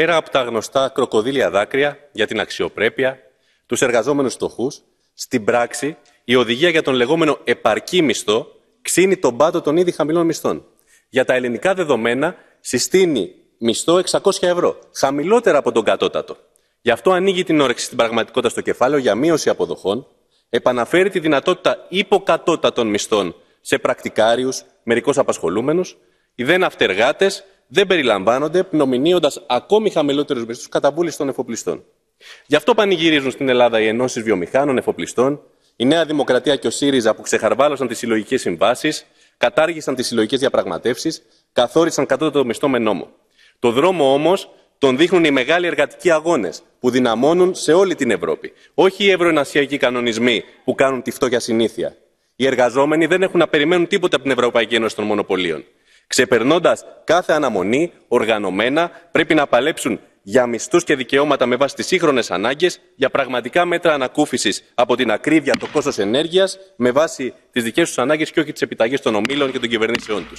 πέρα από τα γνωστά κροκοδίλια δάκρυα για την αξιοπρέπεια, τους εργαζόμενους φτωχούς, στην πράξη η οδηγία για τον λεγόμενο επαρκή μισθό ξύνει τον πάτο των ήδη χαμηλών μισθών. Για τα ελληνικά δεδομένα συστήνει μισθό 600 ευρώ, χαμηλότερα από τον κατώτατο. Γι' αυτό ανοίγει την όρεξη στην πραγματικότητα στο κεφάλαιο για μείωση αποδοχών, επαναφέρει τη δυνατότητα υποκατώτατων μισθών σε πρακτικάριους, μερικού απασχολούμενους, οι δεν αυτεργάτες δεν περιλαμβάνονται, πνομηνύοντα ακόμη χαμηλότερους μισθούς κατά βούληση των εφοπλιστών. Γι' αυτό πανηγυρίζουν στην Ελλάδα οι ενώσεις βιομηχάνων, εφοπλιστών, η Νέα Δημοκρατία και ο ΣΥΡΙΖΑ που ξεχαρβάλωσαν τις συλλογικές συμβάσεις, κατάργησαν τις συλλογικές διαπραγματεύσεις, καθόρισαν κατώτατο μισθό με νόμο. Το δρόμο όμως τον δείχνουν οι μεγάλοι εργατικοί αγώνες που δυναμώνουν σε όλη την Ευρώπη. Όχι οι ευρωενασιακοί κανονισμοί που κάνουν τη φτώχεια συνήθεια. Οι εργαζόμενοι δεν έχουν να περιμένουν τίποτα από την Ευρωπαϊκή Ένωση των Μονοπωλίων. Ξεπερνώντας κάθε αναμονή, οργανωμένα πρέπει να παλέψουν για μισθούς και δικαιώματα με βάση τις σύγχρονες ανάγκες, για πραγματικά μέτρα ανακούφισης από την ακρίβεια, το κόστος ενέργειας, με βάση τις δικές τους ανάγκες και όχι τις επιταγές των ομίλων και των κυβερνήσεών τους.